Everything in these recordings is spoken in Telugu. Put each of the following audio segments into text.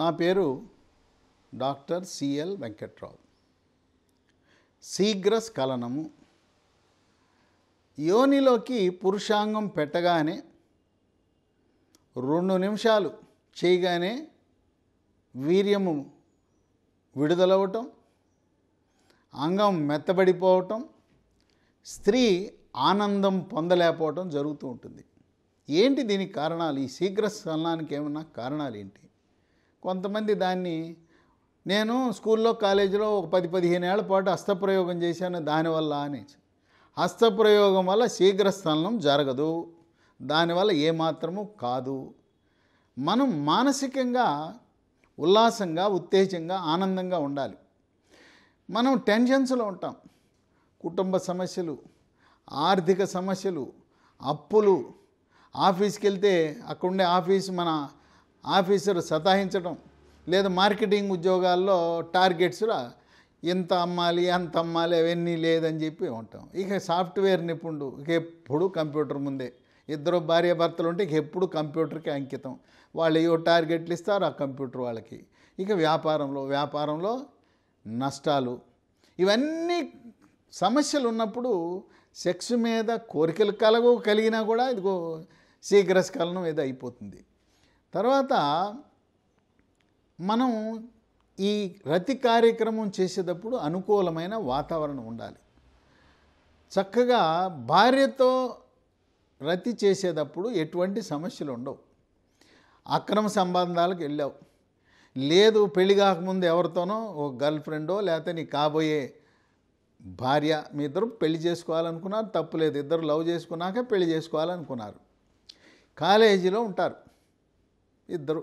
నా పేరు డాక్టర్ సిఎల్ వెంకట్రావు శీఘ్ర స్ఖలనము యోనిలోకి పురుషాంగం పెట్టగానే రెండు నిమిషాలు చేయగానే వీర్యము విడుదలవటం అంగం మెత్తబడిపోవటం స్త్రీ ఆనందం పొందలేకపోవటం జరుగుతూ ఉంటుంది ఏంటి దీనికి కారణాలు ఈ శీఘ్ర స్ఖలనానికి ఏమన్నా కారణాలు ఏంటి కొంతమంది దాన్ని నేను స్కూల్లో కాలేజీలో ఒక పది పదిహేను ఏళ్ల పాటు హస్తప్రయోగం చేశాను దానివల్ల అని హస్తప్రయోగం వల్ల శీఘ్రస్థలనం జరగదు దానివల్ల ఏమాత్రము కాదు మనం మానసికంగా ఉల్లాసంగా ఉత్తేజంగా ఆనందంగా ఉండాలి మనం టెన్షన్స్లో ఉంటాం కుటుంబ సమస్యలు ఆర్థిక సమస్యలు అప్పులు ఆఫీస్కి వెళ్తే అక్కడుండే ఆఫీస్ మన ఆఫీసర్ సతాయించడం లేదా మార్కెటింగ్ ఉద్యోగాల్లో టార్గెట్స్ ఎంత అమ్మాలి అంత అమ్మాలి అవన్నీ లేదని చెప్పి ఉంటాం ఇక సాఫ్ట్వేర్ నిపుణుడు ఇక ఎప్పుడు కంప్యూటర్ ముందే ఇద్దరు భార్య భర్తలు ఉంటే ఇక ఎప్పుడు కంప్యూటర్కి అంకితం వాళ్ళు ఏవో టార్గెట్లు ఇస్తారు ఆ కంప్యూటర్ వాళ్ళకి ఇక వ్యాపారంలో వ్యాపారంలో నష్టాలు ఇవన్నీ సమస్యలు ఉన్నప్పుడు సెక్స్ మీద కోరికలు కలగవు కలిగినా కూడా ఇదిగో శీఘ్రస్కలనం ఏదో అయిపోతుంది తర్వాత మనం ఈ రతి కార్యక్రమం చేసేటప్పుడు అనుకూలమైన వాతావరణం ఉండాలి చక్కగా భార్యతో రతి చేసేటప్పుడు ఎటువంటి సమస్యలు ఉండవు అక్రమ సంబంధాలకు వెళ్ళావు లేదు పెళ్లి కాకముందు ఎవరితోనో ఓ గర్ల్ ఫ్రెండో లేకపోతే నీ కాబోయే భార్య మీ ఇద్దరు పెళ్లి చేసుకోవాలనుకున్నారు తప్పులేదు ఇద్దరు లవ్ చేసుకున్నాక పెళ్లి చేసుకోవాలనుకున్నారు కాలేజీలో ఉంటారు ఇద్దరు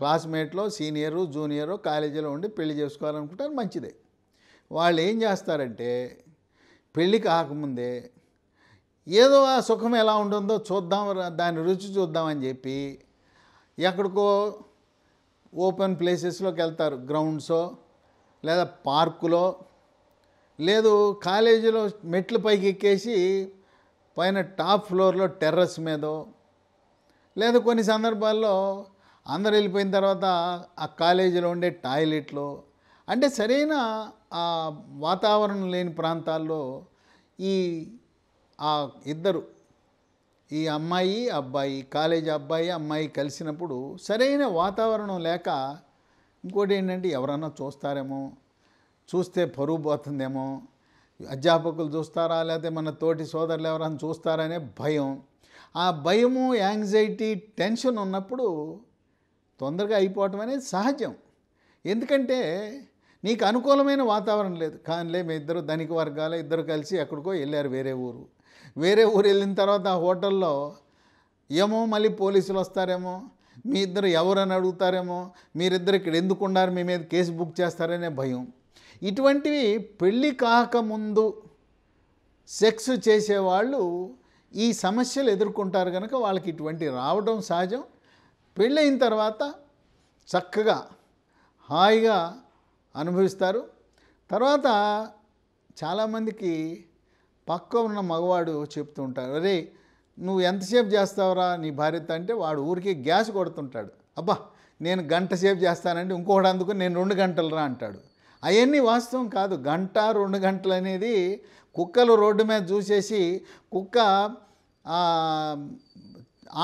క్లాస్మేట్లో సీనియరు జూనియరు కాలేజీలో ఉండి పెళ్లి చేసుకోవాలనుకుంటారు మంచిదే వాళ్ళు ఏం చేస్తారంటే పెళ్లి కాకముందే ఏదో ఆ సుఖం ఎలా ఉంటుందో చూద్దాం దాని రుచి చూద్దామని చెప్పి ఎక్కడికో ఓపెన్ ప్లేసెస్లోకి వెళ్తారు గ్రౌండ్సో లేదా పార్కులో లేదు కాలేజీలో మెట్లు పైకి ఎక్కేసి పైన టాప్ ఫ్లోర్లో టెర్రస్ మీదో లేదా కొన్ని సందర్భాల్లో అందరు వెళ్ళిపోయిన తర్వాత ఆ కాలేజీలో ఉండే టాయిలెట్లు అంటే సరైన ఆ వాతావరణం లేని ప్రాంతాల్లో ఈ ఆ ఇద్దరు ఈ అమ్మాయి అబ్బాయి కాలేజీ అబ్బాయి అమ్మాయి కలిసినప్పుడు సరైన వాతావరణం లేక ఇంకోటి ఏంటంటే ఎవరన్నా చూస్తారేమో చూస్తే పరువు పోతుందేమో అధ్యాపకులు చూస్తారా లేకపోతే మన తోటి సోదరులు ఎవరైనా చూస్తారనే భయం ఆ భయము యాంగ్జైటీ టెన్షన్ ఉన్నప్పుడు తొందరగా అయిపోవటం అనేది సహజం ఎందుకంటే నీకు అనుకూలమైన వాతావరణం లేదు కానిలే మీ ఇద్దరు ధనిక వర్గాల ఇద్దరు కలిసి ఎక్కడికో వెళ్ళారు వేరే ఊరు వేరే ఊరు వెళ్ళిన తర్వాత ఆ హోటల్లో ఏమో మళ్ళీ పోలీసులు వస్తారేమో మీ ఇద్దరు ఎవరని అడుగుతారేమో మీరిద్దరు ఇక్కడ ఎందుకు ఉన్నారు మీ మీద కేసు బుక్ చేస్తారనే భయం ఇటువంటివి పెళ్ళి కాకముందు సెక్స్ చేసేవాళ్ళు ఈ సమస్యలు ఎదుర్కొంటారు కనుక వాళ్ళకి ఇటువంటి రావడం సహజం పెళ్ళయిన తర్వాత చక్కగా హాయిగా అనుభవిస్తారు తర్వాత చాలామందికి పక్క ఉన్న మగవాడు చెప్తూ ఉంటాడు అరే నువ్వు ఎంతసేపు చేస్తావురా నీ భార్యతో అంటే వాడు ఊరికి గ్యాస్ కొడుతుంటాడు అబ్బా నేను గంట సేపు చేస్తానంటే ఇంకొకటి అందుకుని నేను రెండు గంటలు రా అంటాడు అవన్నీ వాస్తవం కాదు గంట రెండు గంటలు అనేది కుక్కలు రోడ్డు మీద చూసేసి కుక్క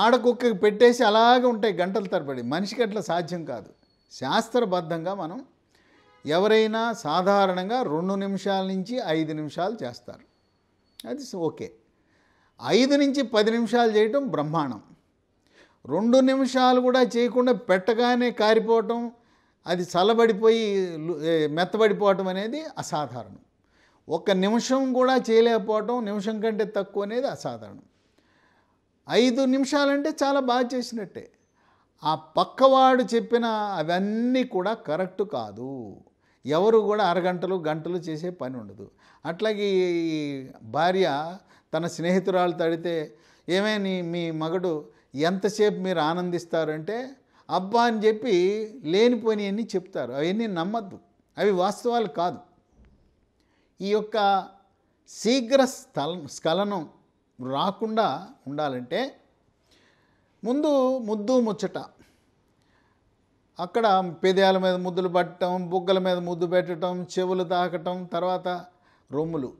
ఆడకుక్కకి పెట్టేసి అలాగే ఉంటాయి గంటల తరబడి మనిషికి అట్లా సాధ్యం కాదు శాస్త్రబద్ధంగా మనం ఎవరైనా సాధారణంగా రెండు నిమిషాల నుంచి ఐదు నిమిషాలు చేస్తారు అది ఓకే ఐదు నుంచి పది నిమిషాలు చేయటం బ్రహ్మాండం రెండు నిమిషాలు కూడా చేయకుండా పెట్టగానే కారిపోవటం అది చల్లబడిపోయి మెత్తబడిపోవటం అనేది అసాధారణం ఒక్క నిమిషం కూడా చేయలేకపోవటం నిమిషం కంటే తక్కువ అనేది అసాధారణం ఐదు నిమిషాలంటే చాలా బాగా చేసినట్టే ఆ పక్కవాడు చెప్పిన అవన్నీ కూడా కరెక్ట్ కాదు ఎవరు కూడా అరగంటలు గంటలు చేసే పని ఉండదు అట్లాగే ఈ భార్య తన స్నేహితురాలు తడితే ఏమైంది మీ మగడు ఎంతసేపు మీరు ఆనందిస్తారంటే అబ్బా అని చెప్పి అన్నీ చెప్తారు అవన్నీ నమ్మద్దు అవి వాస్తవాలు కాదు ఈ యొక్క శీఘ్ర స్థల స్ఖలనం రాకుండా ఉండాలంటే ముందు ముద్దు ముచ్చట అక్కడ పెదయాల మీద ముద్దులు పట్టడం బుగ్గల మీద ముద్దు పెట్టడం చెవులు తాకటం తర్వాత రొమ్ములు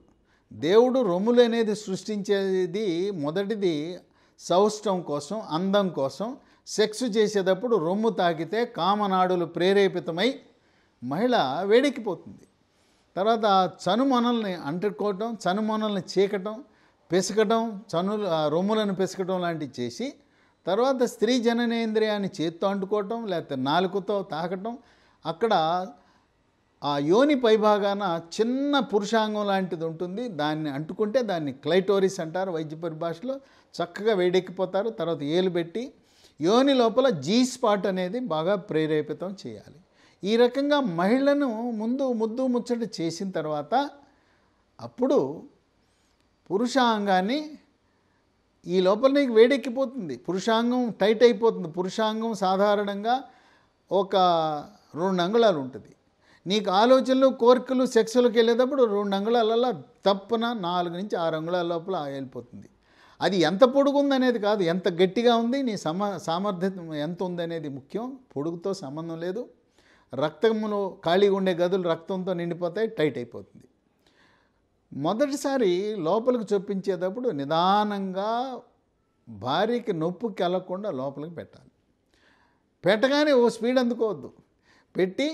దేవుడు రొమ్ములు అనేది సృష్టించేది మొదటిది సౌష్టం కోసం అందం కోసం సెక్స్ చేసేటప్పుడు రొమ్ము తాకితే కామనాడులు ప్రేరేపితమై మహిళ వేడెక్కిపోతుంది తర్వాత చనుమనల్ని అంటుకోవటం చనుమనల్ని చీకటం పెసకటం చనులు రొమ్ములను పెసకటం లాంటివి చేసి తర్వాత స్త్రీ జననేంద్రియాన్ని చేత్తో అంటుకోవటం లేకపోతే నాలుగుతో తాకటం అక్కడ ఆ యోని పైభాగాన చిన్న పురుషాంగం లాంటిది ఉంటుంది దాన్ని అంటుకుంటే దాన్ని క్లైటోరిస్ అంటారు వైద్య పరిభాషలో చక్కగా వేడెక్కిపోతారు తర్వాత ఏలు పెట్టి యోని లోపల జీ స్పాట్ అనేది బాగా ప్రేరేపితం చేయాలి ఈ రకంగా మహిళను ముందు ముద్దు ముచ్చట చేసిన తర్వాత అప్పుడు పురుషాంగాన్ని ఈ లోపల నీకు వేడెక్కిపోతుంది పురుషాంగం టైట్ అయిపోతుంది పురుషాంగం సాధారణంగా ఒక రెండు అంగుళాలు ఉంటుంది నీకు ఆలోచనలు కోరికలు సెక్స్లోకి వెళ్ళేటప్పుడు రెండు అంగుళాలలో తప్పున నాలుగు నుంచి ఆరు అంగుళాల లోపల వెళ్ళిపోతుంది అది ఎంత పొడుగుంది అనేది కాదు ఎంత గట్టిగా ఉంది నీ సమ సామర్థ్యం ఎంత ఉందనేది ముఖ్యం పొడుగుతో సంబంధం లేదు రక్తంలో ఖాళీగా ఉండే గదులు రక్తంతో నిండిపోతాయి టైట్ అయిపోతుంది మొదటిసారి లోపలికి చొప్పించేటప్పుడు నిదానంగా భార్యకి నొప్పు కలగకుండా లోపలికి పెట్టాలి పెట్టగానే ఓ స్పీడ్ అందుకోవద్దు పెట్టి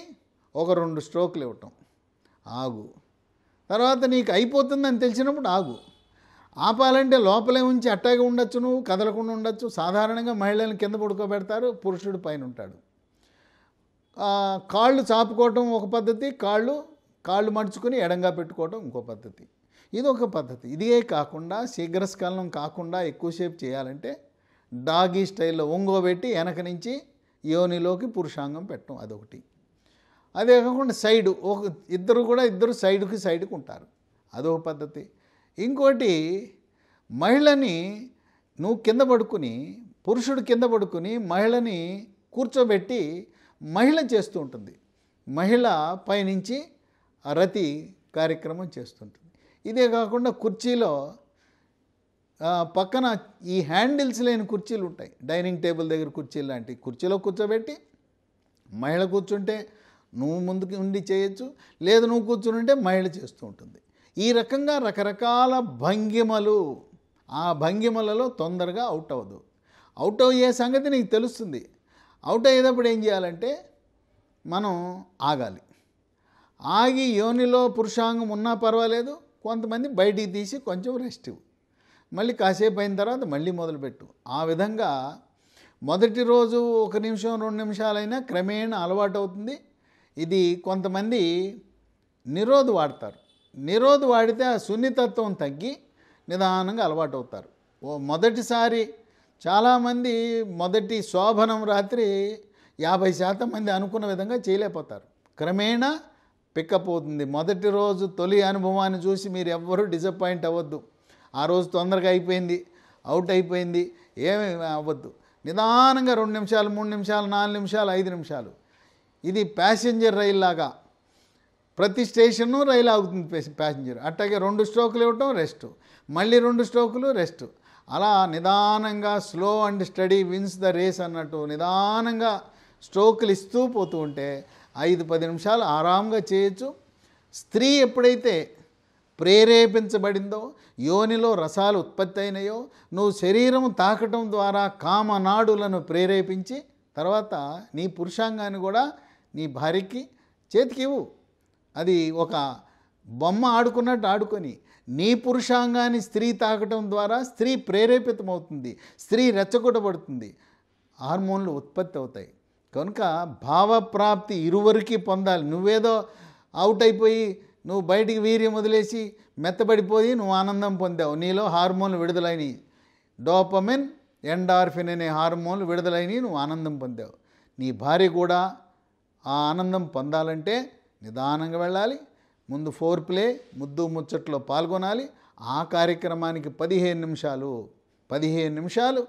ఒక రెండు స్ట్రోకులు ఇవ్వటం ఆగు తర్వాత నీకు అయిపోతుందని తెలిసినప్పుడు ఆగు ఆపాలంటే లోపలే ఉంచి అట్టాగే ఉండొచ్చు నువ్వు కదలకుండా ఉండొచ్చు సాధారణంగా మహిళలను కింద పడుకోబెడతారు పురుషుడు పైన ఉంటాడు కాళ్ళు చాపుకోవటం ఒక పద్ధతి కాళ్ళు కాళ్ళు మడుచుకొని ఎడంగా పెట్టుకోవడం ఇంకో పద్ధతి ఇది ఒక పద్ధతి ఇదే కాకుండా శీఘ్రస్కలనం కాకుండా ఎక్కువసేపు చేయాలంటే డాగీ స్టైల్లో ఒంగోబెట్టి వెనక నుంచి యోనిలోకి పురుషాంగం పెట్టడం అదొకటి అదే కాకుండా సైడు ఒక ఇద్దరు కూడా ఇద్దరు సైడుకి సైడ్కి ఉంటారు అదొక పద్ధతి ఇంకోటి మహిళని నువ్వు కింద పడుకుని పురుషుడు కింద పడుకుని మహిళని కూర్చోబెట్టి మహిళ చేస్తూ ఉంటుంది మహిళ పైనుంచి రతి కార్యక్రమం చేస్తుంటుంది ఇదే కాకుండా కుర్చీలో పక్కన ఈ హ్యాండిల్స్ లేని కుర్చీలు ఉంటాయి డైనింగ్ టేబుల్ దగ్గర కుర్చీలు లాంటి కుర్చీలో కూర్చోబెట్టి మహిళ కూర్చుంటే నువ్వు ముందుకు ఉండి చేయొచ్చు లేదు నువ్వు కూర్చుని ఉంటే మహిళ చేస్తూ ఉంటుంది ఈ రకంగా రకరకాల భంగిమలు ఆ భంగిమలలో తొందరగా అవుట్ అవ్వదు అవుట్ అయ్యే సంగతి నీకు తెలుస్తుంది అవుట్ అయ్యేటప్పుడు ఏం చేయాలంటే మనం ఆగాలి ఆగి యోనిలో పురుషాంగం ఉన్నా పర్వాలేదు కొంతమంది బయటికి తీసి కొంచెం రెస్ట్ ఇవ్వు మళ్ళీ కాసేపు అయిన తర్వాత మళ్ళీ మొదలుపెట్టు ఆ విధంగా మొదటి రోజు ఒక నిమిషం రెండు నిమిషాలైనా క్రమేణ అలవాటు అవుతుంది ఇది కొంతమంది నిరోధ వాడతారు నిరోధ వాడితే ఆ సున్నితత్వం తగ్గి నిదానంగా అలవాటు అవుతారు ఓ మొదటిసారి చాలామంది మొదటి శోభనం రాత్రి యాభై శాతం మంది అనుకున్న విధంగా చేయలేకపోతారు క్రమేణా పికప్ అవుతుంది మొదటి రోజు తొలి అనుభవాన్ని చూసి మీరు ఎవ్వరూ డిసప్పాయింట్ అవ్వద్దు ఆ రోజు తొందరగా అయిపోయింది అవుట్ అయిపోయింది ఏమి అవ్వద్దు నిదానంగా రెండు నిమిషాలు మూడు నిమిషాలు నాలుగు నిమిషాలు ఐదు నిమిషాలు ఇది ప్యాసింజర్ రైలు లాగా ప్రతి స్టేషన్ను రైలు ఆగుతుంది ప్యాసింజర్ అట్లాగే రెండు స్ట్రోకులు ఇవ్వటం రెస్ట్ మళ్ళీ రెండు స్ట్రోకులు రెస్ట్ అలా నిదానంగా slow and steady wins the race అన్నట్టు నిదానంగా స్ట్రోకులు ఇస్తూ పోతూ ఉంటే ఐదు పది నిమిషాలు ఆరాంగా చేయొచ్చు స్త్రీ ఎప్పుడైతే ప్రేరేపించబడిందో యోనిలో రసాలు ఉత్పత్తి అయినాయో నువ్వు శరీరం తాకటం ద్వారా కామనాడులను ప్రేరేపించి తర్వాత నీ పురుషాంగాన్ని కూడా నీ భార్యకి చేతికి ఇవ్వు అది ఒక బొమ్మ ఆడుకున్నట్టు ఆడుకొని నీ పురుషాంగాన్ని స్త్రీ తాకటం ద్వారా స్త్రీ ప్రేరేపితమవుతుంది స్త్రీ రెచ్చగొట్టబడుతుంది హార్మోన్లు ఉత్పత్తి అవుతాయి కనుక భావప్రాప్తి ఇరువరికి పొందాలి నువ్వేదో అవుట్ అయిపోయి నువ్వు బయటికి వీర్యం వదిలేసి మెత్తబడిపోయి నువ్వు ఆనందం పొందావు నీలో హార్మోన్లు విడుదలైనవి డోపమిన్ ఎండార్ఫిన్ అనే హార్మోన్లు విడుదలైనవి నువ్వు ఆనందం పొందావు నీ భార్య కూడా ఆ ఆనందం పొందాలంటే నిదానంగా వెళ్ళాలి ముందు ఫోర్ ప్లే ముద్దు ముచ్చట్లో పాల్గొనాలి ఆ కార్యక్రమానికి పదిహేను నిమిషాలు పదిహేను నిమిషాలు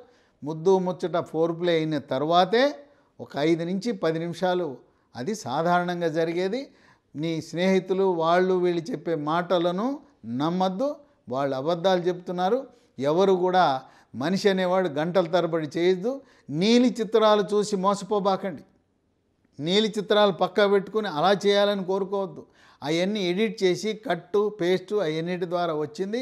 ముద్దు ముచ్చట ఫోర్ ప్లే అయిన తర్వాతే ఒక ఐదు నుంచి పది నిమిషాలు అది సాధారణంగా జరిగేది నీ స్నేహితులు వాళ్ళు వీళ్ళు చెప్పే మాటలను నమ్మద్దు వాళ్ళు అబద్ధాలు చెప్తున్నారు ఎవరు కూడా మనిషి అనేవాడు గంటల తరబడి చేయొద్దు నీలి చిత్రాలు చూసి మోసపోబాకండి నీలి చిత్రాలు పక్కా పెట్టుకుని అలా చేయాలని కోరుకోవద్దు అవన్నీ ఎడిట్ చేసి కట్టు పేస్టు అవన్నిటి ద్వారా వచ్చింది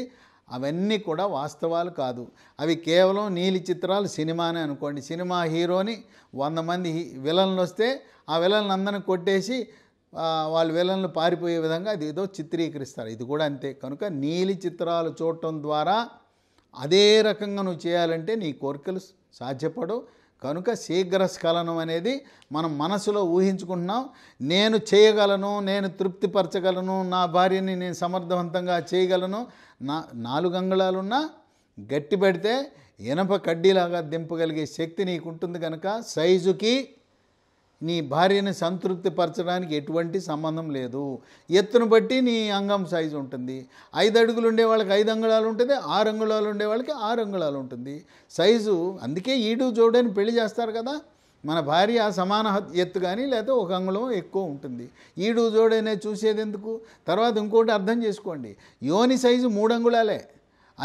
అవన్నీ కూడా వాస్తవాలు కాదు అవి కేవలం నీలి చిత్రాలు సినిమానే అనుకోండి సినిమా హీరోని వంద మంది విలన్లు వస్తే ఆ విలన్లు అందరిని కొట్టేసి వాళ్ళు విలన్లు పారిపోయే విధంగా అది ఏదో చిత్రీకరిస్తారు ఇది కూడా అంతే కనుక నీలి చిత్రాలు చూడటం ద్వారా అదే రకంగా నువ్వు చేయాలంటే నీ కోరికలు సాధ్యపడవు కనుక శీఘ్రస్ఖలనం అనేది మనం మనసులో ఊహించుకుంటున్నాం నేను చేయగలను నేను తృప్తిపరచగలను నా భార్యని నేను సమర్థవంతంగా చేయగలను నా నాలుగు అంగుళాలున్నా గట్టి పెడితే ఇనప కడ్డీలాగా దింపగలిగే శక్తి నీకుంటుంది కనుక సైజుకి నీ భార్యని సంతృప్తిపరచడానికి ఎటువంటి సంబంధం లేదు ఎత్తును బట్టి నీ అంగం సైజు ఉంటుంది ఐదు అడుగులు ఉండే వాళ్ళకి ఐదు అంగుళాలు ఉంటుంది ఆరు అంగుళాలు ఉండే వాళ్ళకి ఆరు అంగుళాలు ఉంటుంది సైజు అందుకే ఈడు జోడని పెళ్లి చేస్తారు కదా మన భార్య సమాన ఎత్తు కానీ లేదా ఒక అంగుళం ఎక్కువ ఉంటుంది ఈడు జోడనే చూసేది ఎందుకు తర్వాత ఇంకోటి అర్థం చేసుకోండి యోని సైజు మూడు అంగుళాలే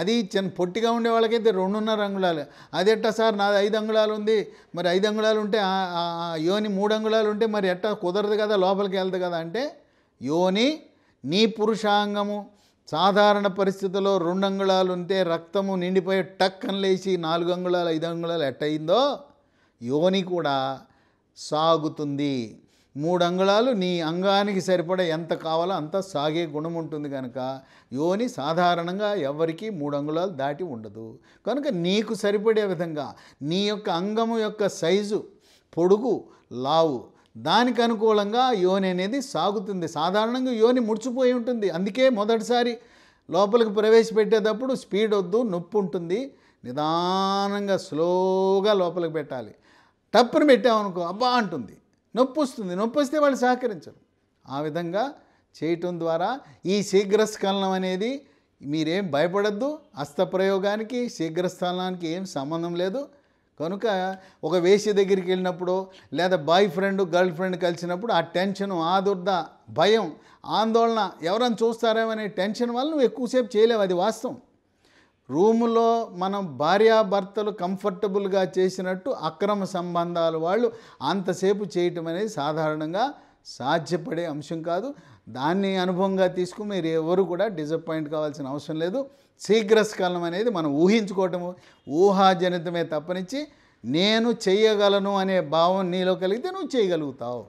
అది చిన్న పొట్టిగా ఉండే వాళ్ళకైతే రెండున్నర అంగుళాలు అది ఎట్టా సార్ నాది ఐదు అంగుళాలు ఉంది మరి ఐదు అంగుళాలు ఉంటే యోని మూడు అంగుళాలు ఉంటే మరి ఎట్టా కుదరదు కదా లోపలికి వెళ్తుంది కదా అంటే యోని నీ పురుషాంగము సాధారణ పరిస్థితుల్లో రెండు అంగుళాలు ఉంటే రక్తము నిండిపోయి టక్ అని లేచి నాలుగు అంగుళాలు ఐదు అంగుళాలు ఎట్టయిందో యోని కూడా సాగుతుంది మూడు అంగుళాలు నీ అంగానికి సరిపడ ఎంత కావాలో అంత సాగే గుణం ఉంటుంది కనుక యోని సాధారణంగా ఎవరికీ మూడు అంగుళాలు దాటి ఉండదు కనుక నీకు సరిపడే విధంగా నీ యొక్క అంగము యొక్క సైజు పొడుగు లావు దానికి అనుకూలంగా యోని అనేది సాగుతుంది సాధారణంగా యోని ముడిచిపోయి ఉంటుంది అందుకే మొదటిసారి లోపలికి ప్రవేశపెట్టేటప్పుడు స్పీడ్ వద్దు నొప్పి ఉంటుంది నిదానంగా స్లోగా లోపలికి పెట్టాలి టప్పును పెట్టామనుకో అబ్బా అంటుంది నొప్పి వస్తుంది నొప్పి వస్తే వాళ్ళు సహకరించరు ఆ విధంగా చేయటం ద్వారా ఈ శీఘ్రస్ఖలనం అనేది మీరేం భయపడద్దు అస్తప్రయోగానికి శీఘ్రస్థానానికి ఏం సంబంధం లేదు కనుక ఒక వేసి దగ్గరికి వెళ్ళినప్పుడు లేదా బాయ్ ఫ్రెండ్ గర్ల్ ఫ్రెండ్ కలిసినప్పుడు ఆ టెన్షన్ ఆదుర్ద భయం ఆందోళన ఎవరైనా చూస్తారేమనే టెన్షన్ వల్ల నువ్వు ఎక్కువసేపు చేయలేవు అది వాస్తవం రూములో మనం భార్యాభర్తలు కంఫర్టబుల్గా చేసినట్టు అక్రమ సంబంధాలు వాళ్ళు అంతసేపు చేయటం అనేది సాధారణంగా సాధ్యపడే అంశం కాదు దాన్ని అనుభవంగా తీసుకుని మీరు ఎవరు కూడా డిసప్పాయింట్ కావాల్సిన అవసరం లేదు శీఘ్రస్కలం అనేది మనం ఊహించుకోవటము ఊహాజనితమే తప్పనిచ్చి నేను చేయగలను అనే భావం నీలో కలిగితే నువ్వు చేయగలుగుతావు